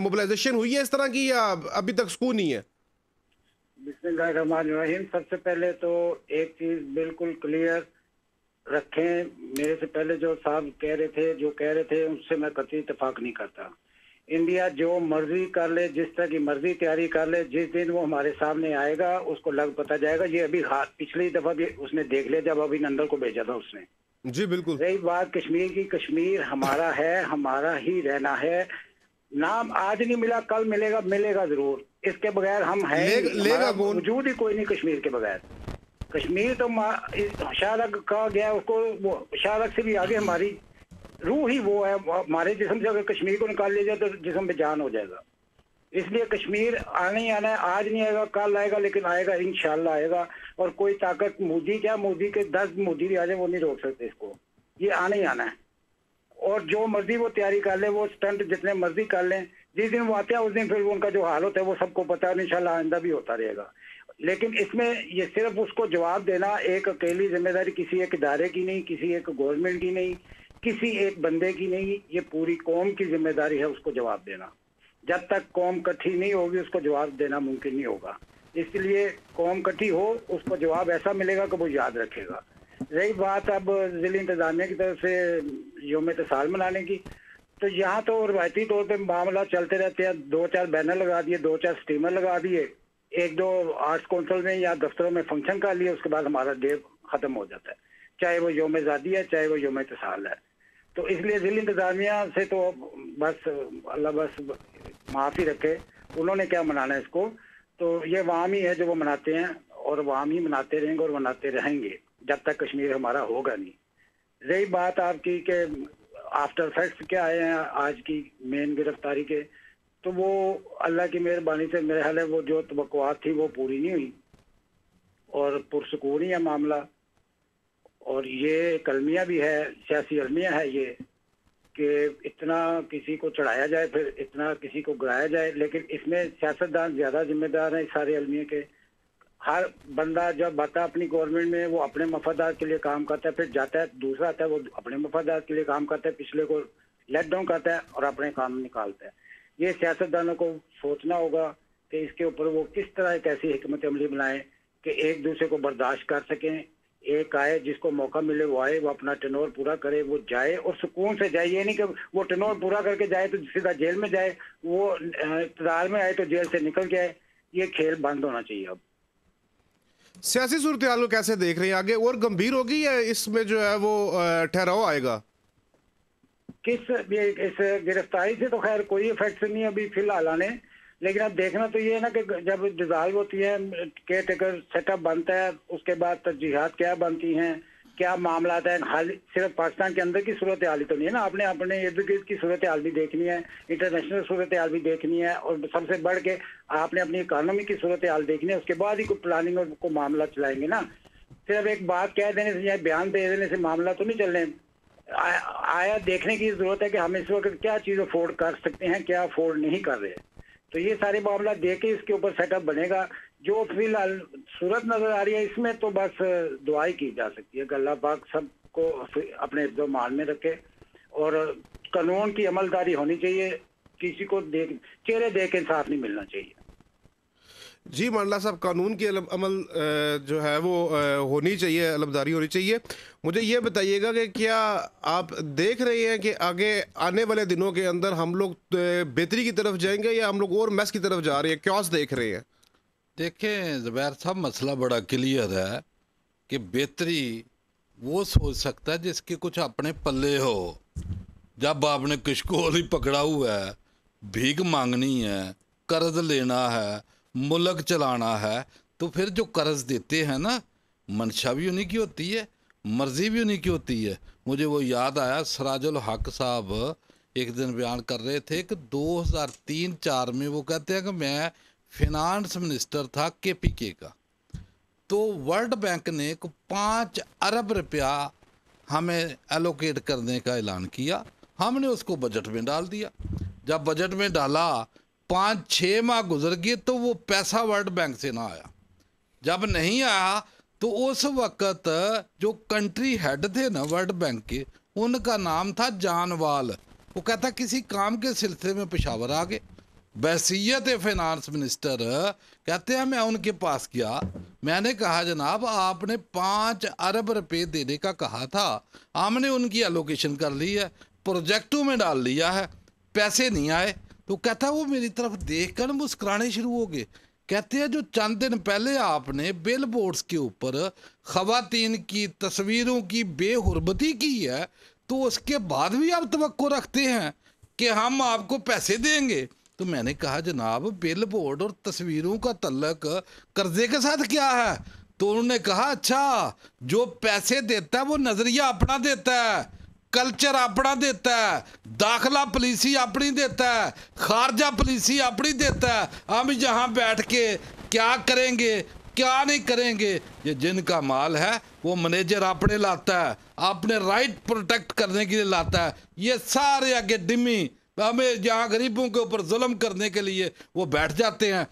मोबलाइजेशन हुई है इस तरह की या अभी तक सुकून नहीं है बिस्मिल्लाह सबसे पहले तो एक चीज़ बिल्कुल क्लियर रखें मेरे से पहले जो साहब कह रहे थे जो कह रहे थे उससे मैं कभी इतफाक नहीं करता इंडिया जो मर्जी कर ले जिस तरह की मर्जी तैयारी कर ले जिस दिन वो हमारे सामने आएगा उसको लग पता जाएगा ये अभी पिछली दफा भी उसने देख लिया जब अभिनंदन को भेजा था उसने जी बिल्कुल रही बात कश्मीर की कश्मीर हमारा है हमारा ही रहना है नाम आज नहीं मिला कल मिलेगा मिलेगा जरूर इसके बगैर हम हैं लेगा वजूद ही कोई नहीं कश्मीर के बगैर कश्मीर तो शाहरग कहा गया उसको शाहरख से भी आगे हमारी रूह ही वो है हमारे जिसम से अगर कश्मीर को निकाल लिया जाए तो जिसम पे जान हो जाएगा इसलिए कश्मीर आने ही आना है आज नहीं आएगा कल आएगा लेकिन आएगा इन आएगा और कोई ताकत मोदी क्या मोदी के दस मोदी भी आ जाए वो नहीं रोक सकते इसको ये आने ही आना है और जो मर्जी वो तैयारी कर ले वो स्टंट जितने मर्जी कर लें जिस दिन वो आते हैं उस दिन फिर उनका जो हाल होता है वो सबको पता है इन आइंदा भी होता रहेगा लेकिन इसमें ये सिर्फ उसको जवाब देना एक अकेली जिम्मेदारी किसी एक इदारे की नहीं किसी एक गवर्नमेंट की नहीं किसी एक बंदे की नहीं ये पूरी कौम की जिम्मेदारी है उसको जवाब देना जब तक कौम कट्ठी नहीं होगी उसको जवाब देना मुमकिन नहीं होगा इसलिए कौम कट्ठी हो उसको जवाब ऐसा मिलेगा कि वो याद रखेगा रही बात अब जिले इंतजामिया की तरफ से योम तसाल मनाने की तो यहाँ तो रिवायती तौर पर मामला चलते रहते हैं दो चार बैनर लगा दिए दो चार स्टीमर लगा दिए एक दो आर्ट्स काउंसिल में या दफ्तरों में फंक्शन कर लिए उसके बाद हमारा डे खत्म हो जाता है चाहे वो योम आज़ादी है चाहे वो योम तसाल है तो इसलिए जिले इंतजामिया से तो बस अल्लाह बस माफ़ी रखे उन्होंने क्या मनाना है इसको तो ये वाम ही है जो वो मनाते हैं और वाम ही मनाते रहेंगे और मनाते रहेंगे जब तक कश्मीर हमारा होगा नहीं रही बात आपकी के आफ्टर फैक्ट्स क्या आए हैं आज की मेन गिरफ्तारी के तो वो अल्लाह की मेहरबानी से मेरे हाल वो जो तबकवात थी वो पूरी नहीं हुई और पुरसकून ही है मामला और ये एक अलमिया भी है सियासी अलमिया है ये कि इतना किसी को चढ़ाया जाए फिर इतना किसी को गिराया जाए लेकिन इसमें सियासतदान ज़्यादा जिम्मेदार हैं सारे अलमिया के हर बंदा जब आता अपनी गवर्नमेंट में वो अपने मफादार के लिए काम करता है फिर जाता है दूसरा आता है वो अपने मफादार के लिए काम करता है पिछले को लेट डाउन करता है और अपने काम निकालता है ये सियासतदानों को सोचना होगा कि इसके ऊपर वो किस तरह एक ऐसी हमत अमली बनाएं कि एक दूसरे को बर्दाश्त कर सकें एक आए जिसको मौका मिले वो आए वो अपना टनोर पूरा करे वो जाए और सुकून से जाए ये नहीं कि वो टनोर पूरा करके जाए तो सीधा जेल में जाए वो इतदार में आए तो जेल से निकल जाए ये खेल बंद होना चाहिए अब सियासी सूरत कैसे देख रहे हैं आगे और गंभीर होगी या इसमें जो है वो ठहराव आएगा किस इस गिरफ्तारी से तो खैर कोई इफेक्ट नहीं अभी फिलहाल आने लेकिन अब देखना तो ये है ना कि जब डिजॉल्व होती है केयर टेकर सेटअप बनता है उसके बाद तरजीहत क्या बनती हैं क्या मामला है हाल सिर्फ पाकिस्तान के अंदर की सूरत हाल ही तो नहीं है ना आपने अपने इर्द गिर्द की सूरत हाल भी देखनी है इंटरनेशनल सूरत हाल भी देखनी है और सबसे बढ़ के आपने अपनी इकानमी की सूरत हाल देखनी है उसके बाद ही कोई प्लानिंग और को मामला चलाएंगे ना सिर्फ एक बात कह देने से या बयान दे देने से मामला तो नहीं चल रहे आया देखने की जरूरत है कि हम इस वक्त क्या चीज अफोर्ड कर सकते हैं क्या अफोर्ड नहीं कर रहे तो ये सारे मामला देख के इसके ऊपर सेटअप बनेगा जो फिलहाल सूरत नजर आ रही है इसमें तो बस दुआई की जा सकती है गल्ला बाग सबको अपने माल में रखे और कानून की अमलदारी होनी चाहिए किसी को देख चेहरे देख इंसाफ नहीं मिलना चाहिए जी मंडला साहब कानून की अमल जो है वो होनी चाहिए अलमदारी होनी चाहिए मुझे ये बताइएगा कि क्या आप देख रहे हैं कि आगे आने वाले दिनों के अंदर हम लोग बेहतरी की तरफ जाएंगे या हम लोग और मैस की तरफ जा रहे हैं क्यों देख रहे हैं देखें जुबैर साहब मसला बड़ा क्लियर है कि बेहतरी वो सोच सकता है जिसके कुछ अपने पल्ले हो जब आपने किसको ही पकड़ा हुआ है भीख मांगनी है कर्ज लेना है मुलक चलाना है तो फिर जो कर्ज देते हैं ना मंशा भी उन्हीं की होती है मर्जी भी उन्हीं की होती है मुझे वो याद आया सराजुल हक साहब एक दिन बयान कर रहे थे कि 2003-4 में वो कहते हैं कि मैं फिनांस मिनिस्टर था के पी के का तो वर्ल्ड बैंक ने एक पाँच अरब रुपया हमें एलोकेट करने का ऐलान किया हमने उसको बजट में डाल दिया जब बजट में डाला पाँच छः माह गुजर गए तो वो पैसा वर्ल्ड बैंक से ना आया जब नहीं आया तो उस वक्त जो कंट्री हेड थे ना वर्ल्ड बैंक के उनका नाम था जानवाल वो कहता किसी काम के सिलसिले में पेशावर आ गए बसीयत फिनांस मिनिस्टर कहते हैं मैं उनके पास गया मैंने कहा जनाब आपने पाँच अरब रुपए देने का कहा था हमने उनकी एलोकेशन कर ली है प्रोजेक्टों में डाल लिया है पैसे नहीं आए तो कहता है वो मेरी तरफ देख कर मुस्कुराने शुरू हो गए कहते हैं जो चंद दिन पहले आपने बिल बोर्ड्स के ऊपर खातन की तस्वीरों की बेहरबती की है तो उसके बाद भी आप तो रखते हैं कि हम आपको पैसे देंगे तो मैंने कहा जनाब बिल बोर्ड और तस्वीरों का तल्लक कर्जे के साथ क्या है तो उन्होंने कहा अच्छा जो पैसे देता है वो नजरिया अपना देता है कल्चर अपना देता है दाखला पॉलिसी अपनी देता है खारजा पॉलिसी अपनी देता है हम यहाँ बैठ के क्या करेंगे क्या नहीं करेंगे ये जिनका माल है वो मैनेजर अपने लाता है अपने राइट प्रोटेक्ट करने के लिए लाता है ये सारे आगे डिमी तो हमें जहाँ गरीबों के ऊपर जुलम करने के लिए वो बैठ जाते हैं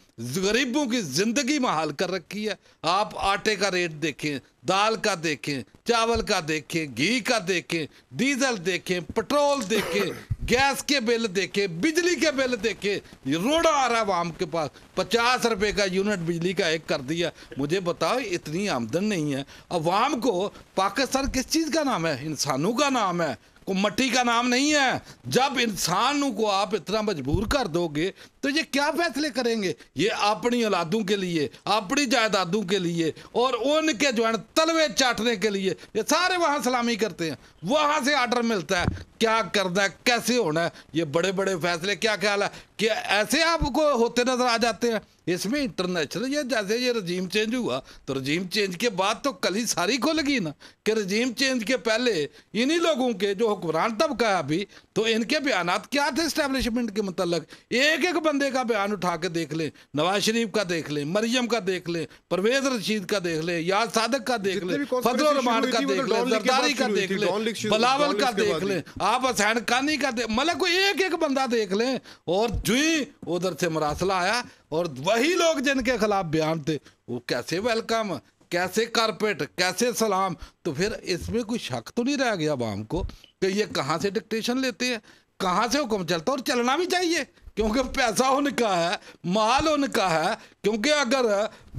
गरीबों की ज़िंदगी महाल कर रखी है आप आटे का रेट देखें दाल का देखें चावल का देखें घी का देखें डीजल देखें पेट्रोल देखें गैस के बिल देखें बिजली के बिल देखें रोड़ा आ रहा है आवाम के पास पचास रुपए का यूनिट बिजली का एक कर दिया मुझे बताओ इतनी आमदन नहीं है अवाम को पाकिस्तान किस चीज़ का नाम है इंसानों का नाम है को मट्टी का नाम नहीं है जब इंसान को आप इतना मजबूर कर दोगे तो ये क्या फैसले करेंगे ये अपनी औलादों के लिए अपनी जायदादों के लिए और उनके जो है तलवे चाटने के लिए ये सारे वहाँ सलामी करते हैं वहां से आर्डर मिलता है क्या करना है कैसे होना है ये बड़े बड़े फैसले क्या ख्याल है कि ऐसे आपको होते नजर आ जाते हैं इसमें इंटरनेशनल तो या जैसे ये रजीम चेंज हुआ तो रजीम चेंज के बाद तो कल ही सारी खुल गई ना कि रजीम चेंज के पहले इन्हीं लोगों के जो हुक्मरान तबका है अभी तो इनके बयान क्या थे इस्टेब्लिशमेंट के मतलब एक एक बंदे का बयान उठा के देख लें नवाज शरीफ का देख लें मरियम का देख लें परवेज रशीद का देख लें याद सादक का देख लें फजल रमान का देख मतलब लें जरदारी का देख लें बलावल का देख लें आप हसैन कानी का देख मतलब कोई एक एक बंदा देख लें और जो ही उधर से मरासला आया और वही लोग जिनके खिलाफ बयान थे वो कैसे वेलकम कैसे कारपेट कैसे सलाम तो फिर इसमें कोई शक तो नहीं रह गया अवाम को कि ये कहाँ से डिक्टेशन लेते हैं कहाँ से हुक्म चलता और चलना भी चाहिए क्योंकि पैसा उनका है माल उनका है क्योंकि अगर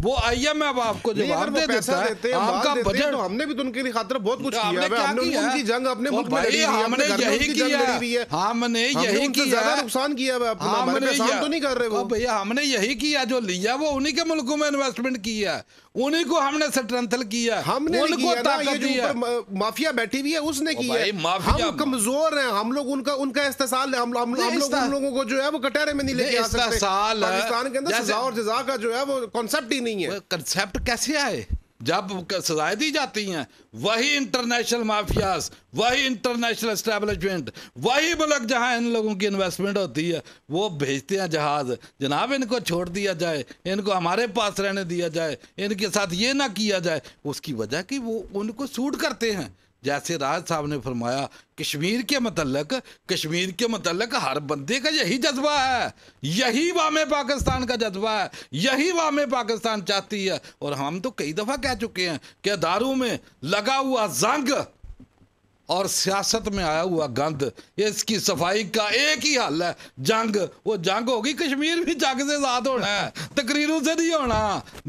वो आई एम एफ आपको जवाब दे देता है आपका बजट तो हमने भी तो लिए खातर बहुत कुछ तो किया है हमने उनकी जंग अपने मुल्क में लड़ी हमने यही किया हमने यही किया नुकसान किया है अपना हमने तो नहीं कर रहे वो भैया हमने यही किया जो लिया वो उन्हीं के मुल्कों में इन्वेस्टमेंट किया उन्हीं को हमने स्ट्रेंथल किया हमने उनको ताकत दी है माफिया बैठी हुई है उसने किया है हम कमजोर हैं हम लोग उनका उनका इस्तेसाल हम लोग उन लोगों को जो है वो कटहरे में नहीं लेके आ सकते साल पाकिस्तान के अंदर सजा और जजा का जो है वो कॉन्सेप्ट ही नहीं है कंसेप्ट कैसे आए जब सजाएं दी जाती हैं वही इंटरनेशनल माफियाज वही इंटरनेशनल इस्टेब्लिशमेंट वही मुल्क जहां इन लोगों की इन्वेस्टमेंट होती है वो भेजते हैं जहाज जनाब इनको छोड़ दिया जाए इनको हमारे पास रहने दिया जाए इनके साथ ये ना किया जाए उसकी वजह कि वो उनको सूट करते हैं जैसे राज साहब ने फरमाया कश्मीर के मतलब कश्मीर के मतलब हर बंदे का यही जज्बा है यही वाम पाकिस्तान का जज्बा है यही वामे पाकिस्तान चाहती है और हम तो कई दफ़ा कह चुके हैं कि दारू में लगा हुआ जंग और सियासत में आया हुआ गंद इसकी सफाई का एक ही हल है जंग वो जंग होगी कश्मीर भी जंग से आजाद होना है तकरीरों से नहीं होना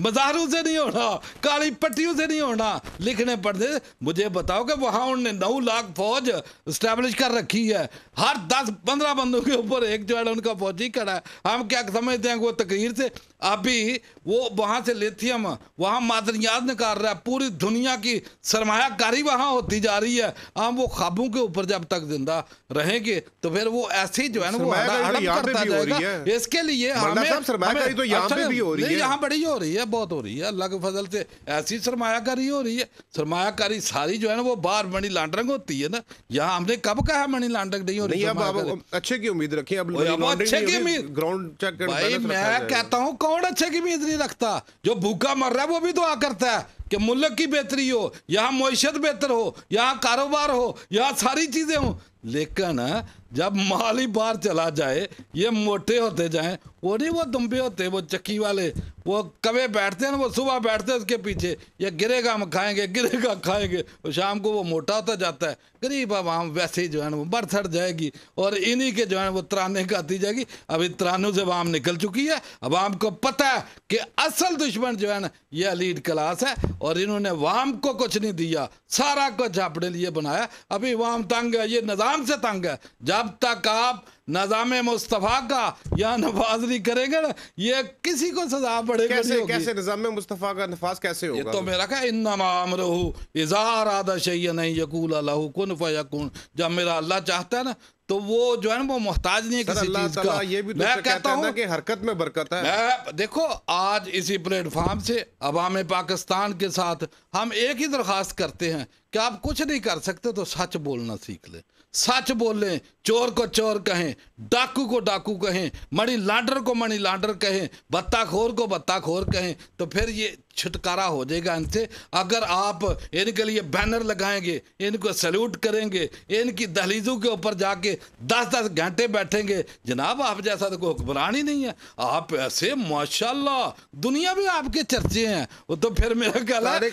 मजारों से नहीं होना काली पट्टियों से नहीं होना लिखने पड़ते मुझे बताओ कि वहाँ उनने नौ लाख फौज इस्टेब्लिश कर रखी है हर दस पंद्रह बंदों के ऊपर एक जो है उनका फौजी खड़ा है हम क्या समझते हैं वो तकरीर से अभी वो वहाँ से लिथियम वहाँ मादनियात निकाल रहा है पूरी दुनिया की सरमायाकारी वहाँ होती जा रही है हम हाँ, वो खाबों के ऊपर जब तक जिंदा रहेंगे तो फिर वो ऐसे ही जो है ना वो तो करता जाएगा इसके लिए हमें तो यहाँ अच्छा पे भी हो रही है यहाँ बड़ी हो रही है बहुत हो रही है अल्लाह के फजल से ऐसी सरमायाकारी हो रही है सरमायाकारी सारी जो है ना वो बाहर मनी लॉन्ड्रिंग होती है ना यहाँ हमने कब कहा मनी लॉन्ड्रिंग नहीं हो रही अब अच्छे की उम्मीद रखी अब अच्छे की उम्मीद ग्राउंड चेक मैं कहता हूँ कौन अच्छे की उम्मीद नहीं रखता जो भूखा मर रहा है वो भी दुआ करता है कि मुल्क की बेहतरी हो यहाँ मीशत बेहतर हो यहाँ कारोबार हो यहाँ सारी चीज़ें हों लेकिन जब माली बाहर चला जाए ये मोटे होते जाए वो नहीं वो दुम्बे होते वो चक्की वाले वो कवे बैठते हैं ना वो सुबह बैठते हैं उसके पीछे ये गिरेगा हम खाएंगे गिरेगा खाएंगे और शाम को वो मोटा होता जाता है गरीब अब हम वैसे ही जो है वो बढ़ जाएगी और इन्हीं के जो है वो त्राने खाती जाएगी अभी तरानों से वाम निकल चुकी है अब आपको पता है कि असल दुश्मन जो है ना ये अलीड क्लास है और इन्होंने वाम को कुछ नहीं दिया सारा कुछ अपने लिए बनाया अभी वाम तंग है ये निज़ाम आराम से तंग है जब तक आप नजाम मुस्तफ़ा का यहाँ नफाज नहीं करेंगे ना ये किसी को सजा पड़ेगी कैसे कैसे निजाम मुस्तफ़ा का नफाज कैसे होगा ये तो मेरा क्या इन माम रहू इजहार आदा नहीं यकूल अल्लाह कन फयकून जब मेरा अल्लाह चाहता है ना तो वो जो है ना वो मोहताज नहीं है किसी का ये भी तो मैं कहता हूँ हरकत में बरकत है मैं देखो आज इसी प्लेटफॉर्म से अवाम पाकिस्तान के साथ हम एक ही दरख्वास्त करते हैं कि आप कुछ नहीं कर सकते तो सच बोलना सीख ले सच बोलें चोर को चोर कहें डाकू को डाकू कहें मणि लाडर को मणि लाडर कहें बत्ताखोर को बत्ताखोर कहें तो फिर ये छुटकारा हो जाएगा इनसे अगर आप इनके लिए बैनर लगाएंगे इनको सैल्यूट करेंगे इनकी दहलीजों के ऊपर जाके दस दस घंटे बैठेंगे जनाब आप जैसा तो कोई हुक्मरान ही नहीं है आप ऐसे माशाल्लाह दुनिया भी आपके चर्चे हैं वो तो फिर मेरा ख्याल है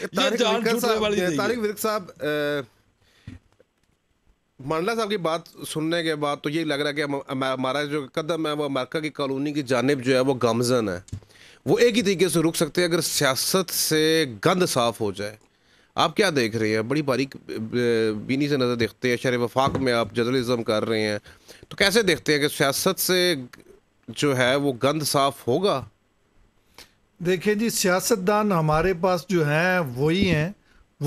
तारिक विरक साहब मंडला साहब की बात सुनने के बाद तो ये लग रहा है कि हमारा जो कदम है वो अमेरिका की कॉलोनी की जानब जो है वो गमजन है वो एक ही तरीके से रुक सकते हैं अगर सियासत से गंद साफ हो जाए आप क्या देख रहे हैं बड़ी बारीक बीनी से नज़र देखते हैं शर वफाक में आप जर्नलिज़म कर रहे हैं तो कैसे देखते हैं कि सियासत से जो है वो गंद साफ होगा देखिए जी सियासतदान हमारे पास जो हैं वही हैं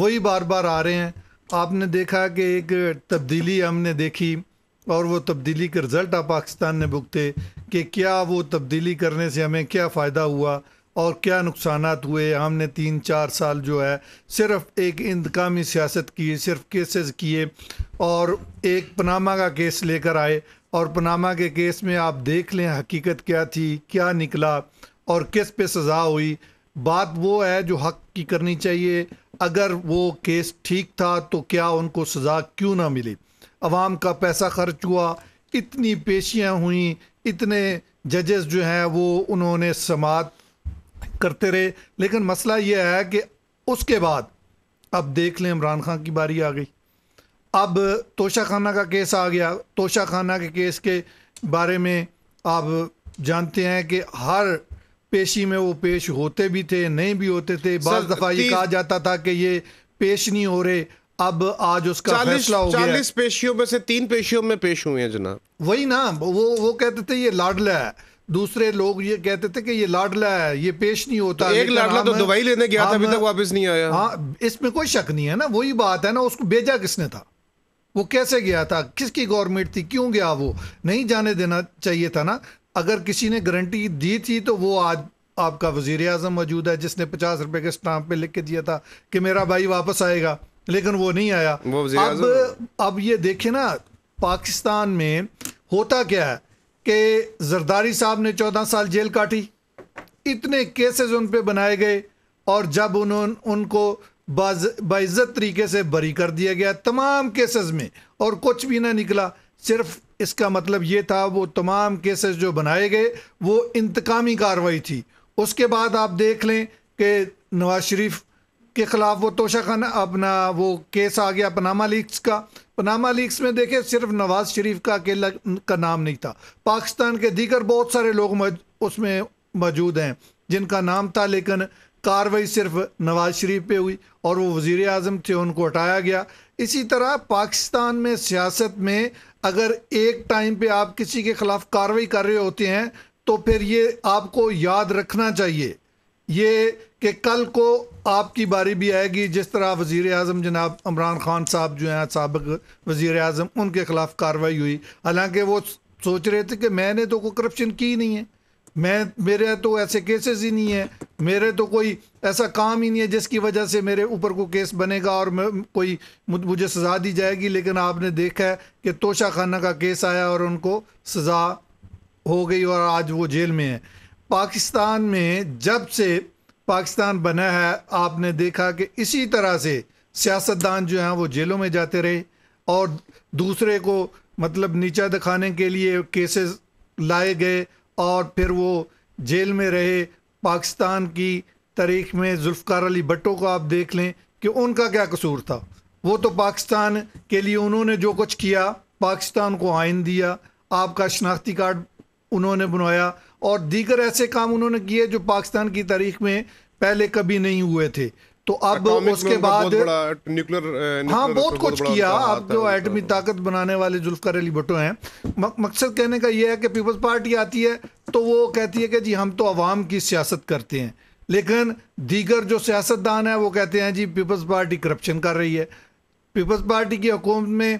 वही बार बार आ रहे हैं आपने देखा कि एक तब्दीली हमने देखी और वो तब्दीली का रिज़ल्ट आप पाकिस्तान ने भुगते कि क्या वो तब्दीली करने से हमें क्या फ़ायदा हुआ और क्या नुकसान हुए हमने तीन चार साल जो है सिर्फ एक इंतकामी सियासत की सिर्फ केसेस किए और एक पनामा का केस लेकर आए और पनामा के केस में आप देख लें हकीकत क्या थी क्या निकला और किस पे सज़ा हुई बात वो है जो हक की करनी चाहिए अगर वो केस ठीक था तो क्या उनको सज़ा क्यों ना मिली अवाम का पैसा खर्च हुआ इतनी पेशियाँ हुई इतने जजेस जो हैं वो उन्होंने समात करते रहे लेकिन मसला ये है कि उसके बाद अब देख लें इमरान खान की बारी आ गई अब तोशा खाना का केस आ गया तोशा खाना के केस के बारे में आप जानते हैं कि हर पेशी में वो पेश होते भी थे नहीं भी होते थे बार दफा ये कहा जाता था कि ये पेश नहीं हो रहे अब आज उसका फैसला हो गया चालीस पेशियों में से तीन पेशियों में पेश हुए हैं जनाब वही ना वो वो कहते थे ये लाडला है दूसरे लोग ये कहते थे कि ये लाडला है ये पेश नहीं होता तो एक लाडला तो दवाई लेने गया था अभी तक वापस नहीं आया हाँ इसमें कोई शक नहीं है ना वही बात है ना उसको भेजा किसने था वो कैसे गया था किसकी गवर्नमेंट थी क्यों गया वो नहीं जाने देना चाहिए था ना अगर किसी ने गारंटी दी थी तो वो आज आपका वजीर अजम मौजूद है जिसने पचास रुपए के स्टाम्प पे लिख के दिया था कि मेरा भाई वापस आएगा लेकिन वो नहीं आया वो अब अब ये देखे ना पाकिस्तान में होता क्या है कि जरदारी साहब ने चौदह साल जेल काटी इतने केसेस उन पर बनाए गए और जब उन्होंने उनको बाइज्जत तरीके से बरी कर दिया गया तमाम केसेस में और कुछ भी ना निकला सिर्फ इसका मतलब ये था वो तमाम केसेस जो बनाए गए वो इंतकामी कार्रवाई थी उसके बाद आप देख लें कि नवाज शरीफ के ख़िलाफ़ वो तोशा खाना अपना वो केस आ गया पनामा लीक्स का पनामा लीक्स में देखे सिर्फ नवाज शरीफ का अकेला का नाम नहीं था पाकिस्तान के दीगर बहुत सारे लोग मज, उसमें मौजूद हैं जिनका नाम था लेकिन कार्रवाई सिर्फ नवाज शरीफ पे हुई और वो वज़ी अजम थे उनको हटाया गया इसी तरह पाकिस्तान में सियासत में अगर एक टाइम पे आप किसी के खिलाफ कार्रवाई कर रहे होते हैं तो फिर ये आपको याद रखना चाहिए ये कि कल को आपकी बारी भी आएगी जिस तरह वज़ी अजम जनाब इमरान खान साहब जो हैं सबक वज़ी अजम उनके ख़िलाफ़ कार्रवाई हुई हालांकि वो सोच रहे थे कि मैंने तो कोई करप्शन की नहीं है मैं मेरे तो ऐसे केसेस ही नहीं है मेरे तो कोई ऐसा काम ही नहीं है जिसकी वजह से मेरे ऊपर को केस बनेगा और मैं कोई मुझे सज़ा दी जाएगी लेकिन आपने देखा है कि तोशा खाना का केस आया और उनको सज़ा हो गई और आज वो जेल में है पाकिस्तान में जब से पाकिस्तान बना है आपने देखा कि इसी तरह से सियासतदान जो हैं वो जेलों में जाते रहे और दूसरे को मतलब नीचा दिखाने के लिए केसेस लाए गए और फिर वो जेल में रहे पाकिस्तान की तारीख में जुल्फकार अली भट्टो को आप देख लें कि उनका क्या कसूर था वो तो पाकिस्तान के लिए उन्होंने जो कुछ किया पाकिस्तान को आइन दिया आपका शनाख्ती कार्ड उन्होंने बनवाया और दीगर ऐसे काम उन्होंने किए जो पाकिस्तान की तारीख में पहले कभी नहीं हुए थे तो अब उसके बाद न्यूक्लियर uh, हाँ बहुत कुछ किया अब जो एटमी ताकत बनाने वाले जुल्फकार अली भुट्टो हैं मकसद कहने का यह है कि पीपल्स पार्टी आती है तो वो कहती है कि जी हम तो अवाम की सियासत करते हैं लेकिन दीगर जो सियासतदान है वो कहते हैं जी पीपल्स पार्टी करप्शन कर रही है पीपल्स पार्टी की हुकूमत में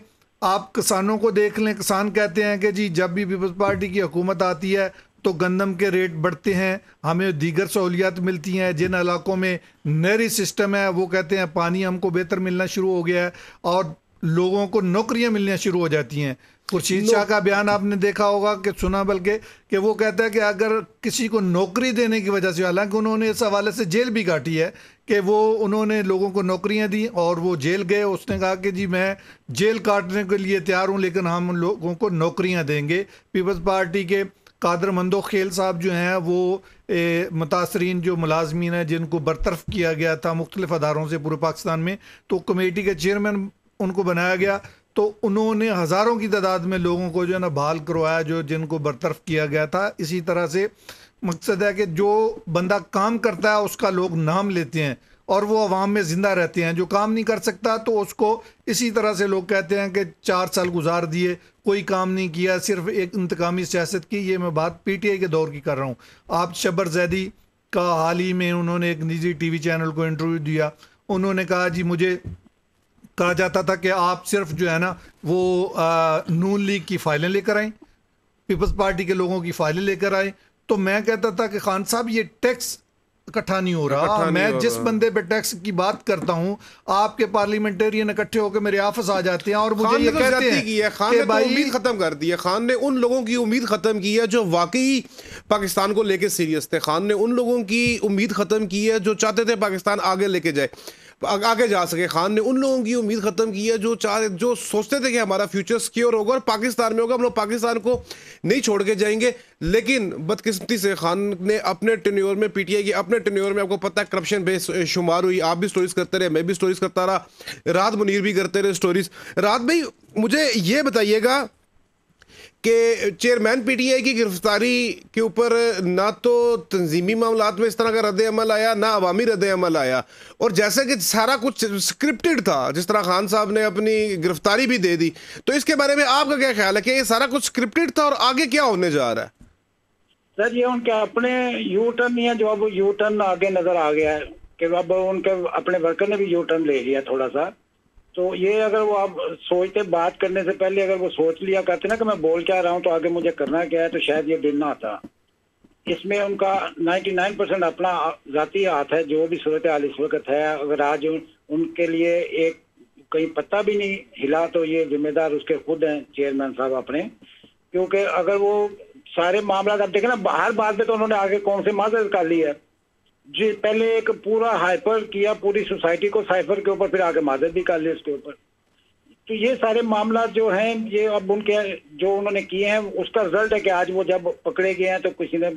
आप किसानों को देख लें किसान कहते हैं कि जी जब भी पीपल्स पार्टी की हुकूमत आती है तो गंदम के रेट बढ़ते हैं हमें दीगर सहूलियात मिलती हैं जिन इलाकों में नहरी सिस्टम है वो कहते हैं पानी हमको बेहतर मिलना शुरू हो गया है और लोगों को नौकरियां मिलना शुरू हो जाती हैं खुर्शीद शाह का बयान आपने देखा होगा कि सुना बल्कि कि वो कहता है कि अगर किसी को नौकरी देने की वजह से हालांकि उन्होंने इस हवाले से जेल भी काटी है कि वो उन्होंने लोगों को नौकरियां दी और वो जेल गए उसने कहा कि जी मैं जेल काटने के लिए तैयार हूँ लेकिन हम लोगों को नौकरियाँ देंगे पीपल्स पार्टी के कादर मंदो खेल साहब जो हैं वो मुतासरीन जो मुलाजमीन हैं जिनको बरतरफ किया गया था मुख्तलिफ अदारों से पूरे पाकिस्तान में तो कमेटी के चेयरमैन उनको बनाया गया तो उन्होंने हज़ारों की तादाद में लोगों को जो है ना बहाल करवाया जो जिनको बरतरफ किया गया था इसी तरह से मकसद है कि जो बंदा काम करता है उसका लोग नाम लेते हैं और वो अवाम में ज़िंदा रहते हैं जो काम नहीं कर सकता तो उसको इसी तरह से लोग कहते हैं कि चार साल गुजार दिए कोई काम नहीं किया सिर्फ एक इंतकामी सियासत की ये मैं बात पी टी आई के दौर की कर रहा हूँ आप शबर जैदी का हाल ही में उन्होंने एक निजी टी वी चैनल को इंटरव्यू दिया उन्होंने कहा जी मुझे कहा जाता था कि आप सिर्फ जो है ना वो नून लीग की फाइलें लेकर आएँ पीपल्स पार्टी के लोगों की फाइलें लेकर आएँ तो मैं कहता था कि खान साहब ये टैक्स इकट्ठा नहीं हो रहा नहीं मैं हो जिस बंदे पे टैक्स की बात करता हूँ आपके पार्लियामेंटेरियन इकट्ठे होकर मेरे ऑफिस आ जाते हैं और मुझे ये तो कहते हैं की है खान ने तो उम्मीद खत्म कर दी है खान ने उन लोगों की उम्मीद खत्म की है जो वाकई पाकिस्तान को लेके सीरियस थे खान ने उन लोगों की उम्मीद खत्म की है जो चाहते थे पाकिस्तान आगे लेके जाए आगे जा सके खान ने उन लोगों की उम्मीद खत्म की है जो चाह जो सोचते थे कि हमारा फ्यूचर सिक्योर होगा और पाकिस्तान में होगा हम लोग पाकिस्तान को नहीं छोड़ के जाएंगे लेकिन बदकिस्मती से खान ने अपने टेन्योर में पीटीआई की अपने टेन्योर में आपको पता है करप्शन बेस शुमार हुई आप भी स्टोरीज करते रहे मैं भी स्टोरीज करता रहा रात मुनीर भी करते रहे स्टोरीज रात भाई मुझे ये बताइएगा कि चेयरमैन पीटीआई की गिरफ्तारी के ऊपर ना तो तंजीमी मामला में इस तरह का रद्द अमल आया ना अवामी रद्द अमल आया और जैसा कि सारा कुछ स्क्रिप्टिड था जिस तरह खान साहब ने अपनी गिरफ्तारी भी दे दी तो इसके बारे में आपका क्या ख्याल है कि ये सारा कुछ स्क्रिप्टेड था और आगे क्या होने जा रहा है सर ये उनके अपने यू टर्न ही है जो अब यू टर्न आगे नजर आ गया है कि अब उनके अपने वर्कर ने भी यू टर्न ले लिया थोड़ा सा तो ये अगर वो आप सोचते बात करने से पहले अगर वो सोच लिया करते ना कि मैं बोल क्या रहा हूँ तो आगे मुझे करना क्या है तो शायद ये दिन ना आता इसमें उनका 99 परसेंट अपना जाती हाथ है जो भी सूरत हाल इस वक्त है अगर आज उन, उनके लिए एक कहीं पत्ता भी नहीं हिला तो ये जिम्मेदार उसके खुद हैं चेयरमैन साहब अपने क्योंकि अगर वो सारे मामला आप देखें ना हर बात में तो उन्होंने आगे कौन से माजर कर ली है जी पहले एक पूरा हाइपर किया पूरी सोसाइटी को साइफर के ऊपर फिर आगे भी कर लिया उसके ऊपर तो ये सारे मामला जो हैं ये अब उनके जो उन्होंने किए हैं उसका रिजल्ट है कि आज वो जब पकड़े गए हैं तो किसी ने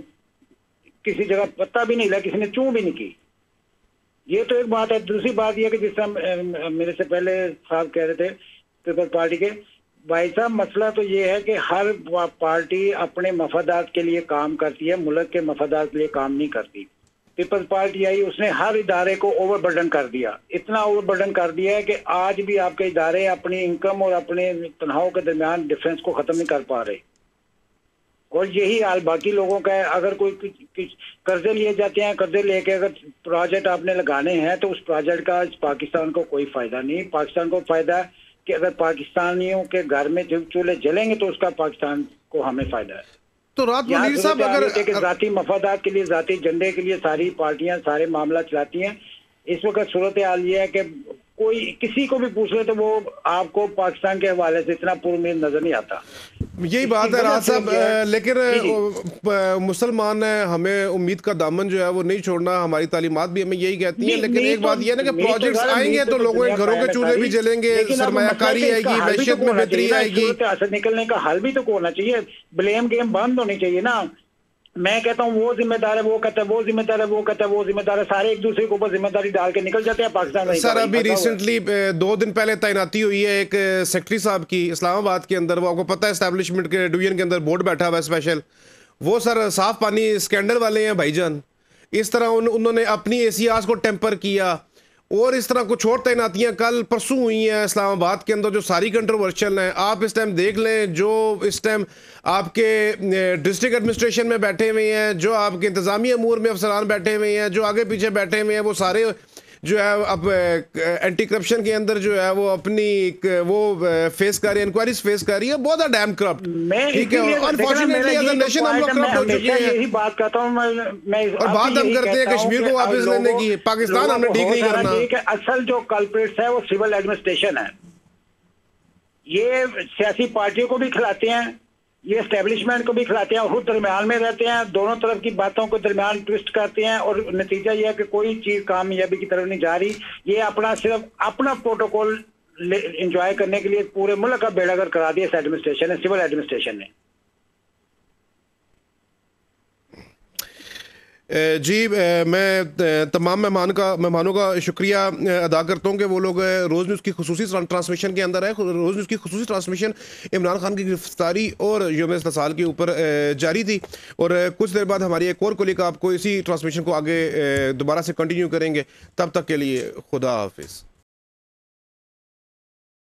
किसी जगह पता भी नहीं लगा किसी ने चू भी नहीं की ये तो एक बात है दूसरी बात यह कि जिस तरह मेरे से पहले साहब कह रहे थे पीपल पार्टी के भाई साहब मसला तो ये है कि हर पार्टी अपने मफादात के लिए काम करती है मुल्क के मफादात के लिए काम नहीं करती पीपल्स पार्टी आई उसने हर इदारे को ओवरबर्डन कर दिया इतना ओवरबर्डन कर दिया है कि आज भी आपके इदारे अपनी इनकम और अपने तनाव के दरमियान डिफरेंस को ख़त्म नहीं कर पा रहे और यही हाल बाकी लोगों का है अगर कोई कर्जे लिए जाते हैं कर्जे लेके अगर प्रोजेक्ट आपने लगाने हैं तो उस प्रोजेक्ट का पाकिस्तान को कोई फायदा नहीं पाकिस्तान को फायदा है कि अगर पाकिस्तानियों के घर में जब चूल्हे जलेंगे तो उसका पाकिस्तान को हमें फायदा है तो रात मुनीर साहब अगर जाती मफादात के लिए जाती झंडे के लिए सारी पार्टियां सारे मामला चलाती हैं इस वक्त सूरत हाल ये है कि कोई किसी को भी पूछ ले तो वो आपको पाकिस्तान के हवाले से इतना पुरमेद नजर नहीं आता यही बात है राज साहब लेकिन मुसलमान है हमें उम्मीद का दामन जो है वो नहीं छोड़ना हमारी तालीमत भी हमें यही कहती है लेकिन एक तो बात यह ना कि प्रोजेक्ट्स तो आएंगे तो, तो लोगों के घरों के चूल्हे भी जलेंगे सरमाकारी आएगी मैशियत में बेहतरी आएगी निकलने का हल भी तो होना चाहिए ब्लेम गेम बंद होनी चाहिए ना मैं कहता हूँ वो जिम्मेदार है वो कहता है वो जिम्मेदार है वो कहता है वो जिम्मेदार है सारे एक दूसरे के ऊपर जिम्मेदारी डाल के निकल जाते हैं पाकिस्तान में सर अभी रिसेंटली दो दिन पहले तैनाती हुई है एक सेक्रेटरी साहब की इस्लामाबाद के अंदर वो आपको पता है के डिवीजन के अंदर बोर्ड बैठा हुआ है स्पेशल वो सर साफ पानी स्कैंडल वाले हैं भाईजान इस तरह उन, उन्होंने अपनी ए को टेम्पर किया और इस तरह कुछ और तैनातियाँ कल परसों हुई हैं इस्लामाबाद के अंदर जो सारी कंट्रोवर्शियल हैं आप इस टाइम देख लें जो इस टाइम आपके डिस्ट्रिक्ट एडमिनिस्ट्रेशन में बैठे हुए हैं जो आपके इंतज़ामी अमूर में अफसरान बैठे हुए हैं जो आगे पीछे बैठे हुए हैं वो सारे जो है अब एंटी करप्शन के अंदर जो है वो अपनी वो फेस कर रही है इंक्वायरीज फेस कर रही है बहुत आर डैम करप्ट ठीक है अनफॉर्चुनेटली एज नेशन हम लोग करप्ट हो चुके हैं यही बात कहता हूं मैं मैं और बात हम करते हैं कश्मीर को वापस लेने की पाकिस्तान हमने ठीक नहीं करना ठीक है असल जो कल्प्रेट्स है वो सिविल एडमिनिस्ट्रेशन है ये सियासी पार्टियों को भी खिलाते हैं ये स्टेब्लिशमेंट को भी खिलाते हैं खुद दरमियान में रहते हैं दोनों तरफ की बातों को दरमियान ट्विस्ट करते हैं और नतीजा यह है कि कोई चीज कामयाबी की तरफ नहीं जा रही ये अपना सिर्फ अपना प्रोटोकॉल इंजॉय करने के लिए पूरे मुल्क का बेड़ागर करा दिया इस एडमिनिस्ट्रेशन ने सिविल एडमिनिस्ट्रेशन ने जी मैं तमाम मेहमान का मेहमानों का शुक्रिया अदा करता हूँ कि वो लोग रोज़ न्यूज़ की खसूस ट्रांसमिशन के अंदर है रोज़ न्यूज़ की खसूस ट्रांसमिशन इमरान खान की गिरफ्तारी और योम साल के ऊपर जारी थी और कुछ देर बाद हमारी एक और कोलिक आपको इसी ट्रांसमिशन को आगे दोबारा से कंटिन्यू करेंगे तब तक के लिए खुदा हाफिज़